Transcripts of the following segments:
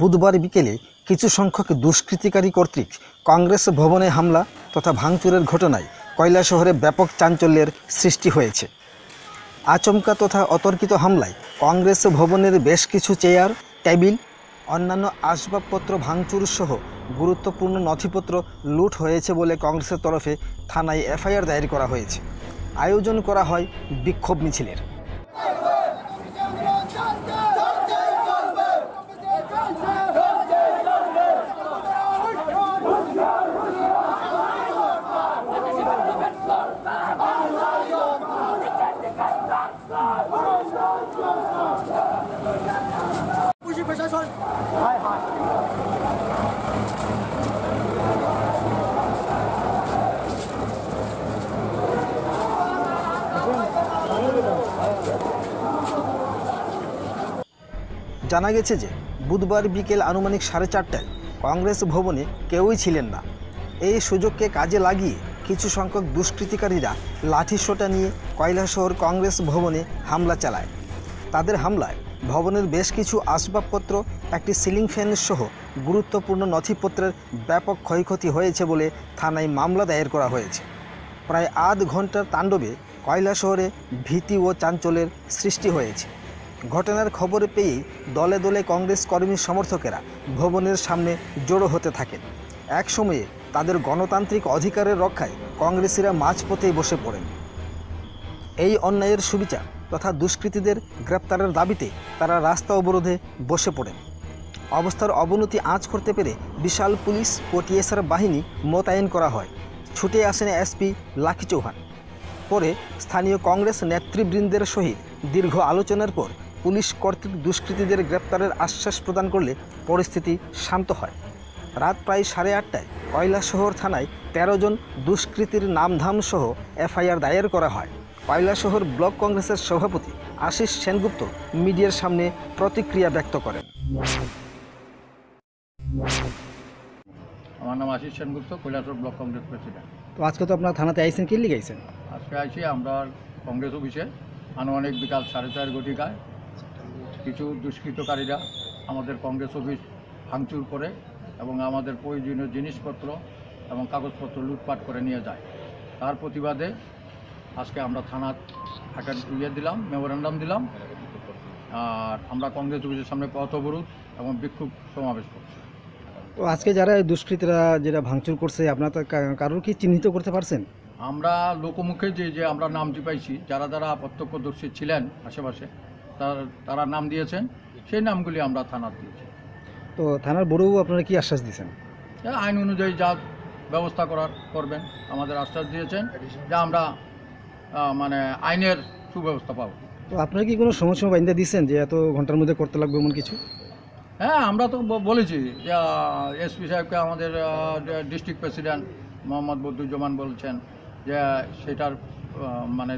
বুধবার বিকেলে কিছু সংখ্যক দুষ্কৃতিকারী কর্তৃক কংগ্রেস ভবনে হামলা তথা ভাঙচুরের ঘটনায় কয়লা শহরে ব্যাপক চাঞ্চল্যের সৃষ্টি হয়েছে আচমকা তথা অতর্কিত হামলায় কংগ্রেস ভবনের বেশ কিছু চেয়ার টেবিল অন্যান্য আসবাবপত্র ভাঙচুর সহ গুরুত্বপূর্ণ নথিপত্র লুট হয়েছে বলে কংগ্রেসের তরফে থানায় এফআইআর দায়ের করা হয়েছে আয়োজন করা হয় বিক্ষোভ মিছিলের জানা গেছে যে বুধবার বিকেল আনুমানিক সাড়ে চারটায় কংগ্রেস ভবনে কেউই ছিলেন না এই সুযোগকে কাজে লাগিয়ে কিছু সংখ্যক দুষ্কৃতিকারীরা লাঠিসোটা নিয়ে কয়লাশহর কংগ্রেস ভবনে হামলা চালায় তাদের হামলায় ভবনের বেশ কিছু আসবাবপত্র একটি সিলিং ফ্যানসহ সহ গুরুত্বপূর্ণ নথিপত্রের ব্যাপক ক্ষয়ক্ষতি হয়েছে বলে থানায় মামলা দায়ের করা হয়েছে প্রায় আধ ঘন্টার তাণ্ডবে কয়লা শহরে ভীতি ও চাঞ্চল্যের সৃষ্টি হয়েছে ঘটনার খবর পেয়ে দলে দলে কংগ্রেস কর্মী সমর্থকেরা ভবনের সামনে জড়ো হতে থাকেন এক সময়ে তাদের গণতান্ত্রিক অধিকারের রক্ষায় কংগ্রেসিরা মাঝপথেই বসে পড়েন এই অন্যায়ের সুবিচার তথা দুষ্কৃতীদের গ্রেপ্তারের দাবিতে তারা রাস্তা অবরোধে বসে পড়েন অবস্থার অবনতি আঁচ করতে পেরে বিশাল পুলিশ ও টিএসআর বাহিনী মোতায়েন করা হয় ছুটে আসেন এসপি লাখি চৌহান পরে স্থানীয় কংগ্রেস নেতৃবৃন্দের সহিত দীর্ঘ আলোচনার পর পুলিশ কর্তৃক দুষ্কৃতীদের গ্রেপ্তারের আশ্বাস প্রদান করলে পরিস্থিতি শান্ত হয় রাত প্রায় সাড়ে আটটায় কয়লাশহর থানায় ১৩ জন দুষ্কৃতীর নামধামসহ এফআইআর দায়ের করা হয় কয়লাশহর ব্লক কংগ্রেসের সভাপতি আশিস সেনগুপ্ত মিডিয়ার সামনে প্রতিক্রিয়া ব্যক্ত করেন আমার নাম আশিস সেনগুপ্ত কৈলাসর ব্লক কংগ্রেস প্রেসিডেন্ট তো আজকে তো আপনার থানাতে আইসেন কি লিগাইছেন আজকে আইছি আমরা কংগ্রেস অফিসে আনুমানিক বিকাল সাড়ে চার ঘটিকায় কিছু দুষ্কৃতকারীরা আমাদের কংগ্রেস অফিস ভাঙচুর করে এবং আমাদের প্রয়োজনীয় জিনিসপত্র এবং কাগজপত্র লুটপাট করে নিয়ে যায় তার প্রতিবাদে আজকে আমরা থানার একটা ইয়ে দিলাম মেমোরেন্ডাম দিলাম আর আমরা কংগ্রেস অফিসের সামনে পথ অবরোধ এবং বিক্ষোভ সমাবেশ করছি তো আজকে যারা দুষ্কৃতীরা যেটা ভাঙচুর করছে আপনারা কারোর কি চিহ্নিত করতে পারছেন আমরা লোকমুখে যে যে আমরা নামটি পাইছি যারা যারা প্রত্যক্ষদর্শী ছিলেন আশেপাশে তারা নাম দিয়েছেন সেই নামগুলি আমরা থানার দিয়েছি তো থানার বড়ু আপনারা কি আশ্বাস দিয়েছেন আইন অনুযায়ী যা ব্যবস্থা করার করবেন আমাদের আশ্বাস দিয়েছেন যে আমরা মানে আইনের সুব্যবস্থা পাবো তো আপনারা কি কোনো সমস্যা বাইন্দা দিচ্ছেন যে এত ঘন্টার মধ্যে করতে লাগবে এমন কিছু হ্যাঁ আমরা তো বলেছি যে এসপি সাহেবকে আমাদের ডিস্ট্রিক্ট প্রেসিডেন্ট মোহাম্মদ বদুজ্জামান বলছেন যে সেটার মানে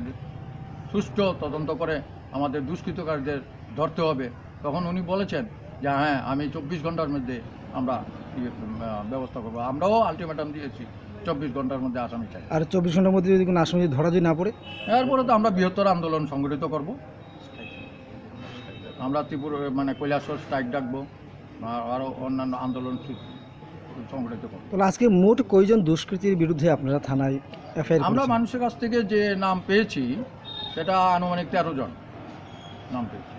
সুষ্ঠু তদন্ত করে আমাদের দুষ্কৃতকারীদের ধরতে হবে তখন উনি বলেছেন যে হ্যাঁ আমি চব্বিশ ঘন্টার মধ্যে আমরা ইয়ে, ব্যবস্থা করবো আমরাও আলটিমেটাম দিয়েছি চব্বিশ ঘন্টার মধ্যে আসামি চাই আর চব্বিশ ঘন্টার মধ্যে যদি কোনো আসামি ধরা যদি না পড়ে এরপরে তো আমরা বৃহত্তর আন্দোলন সংগঠিত করব আমরা ত্রিপুর মানে কৈলাসর স্ট্রাইক ডাকবো আরও অন্যান্য আন্দোলন সংগঠিত করবো তাহলে আজকে মোট কয়জন দুষ্কৃতির বিরুদ্ধে আপনারা থানায় এফআইআর আমরা মানুষের কাছ থেকে যে নাম পেয়েছি সেটা আনুমানিক তেরো জন Number.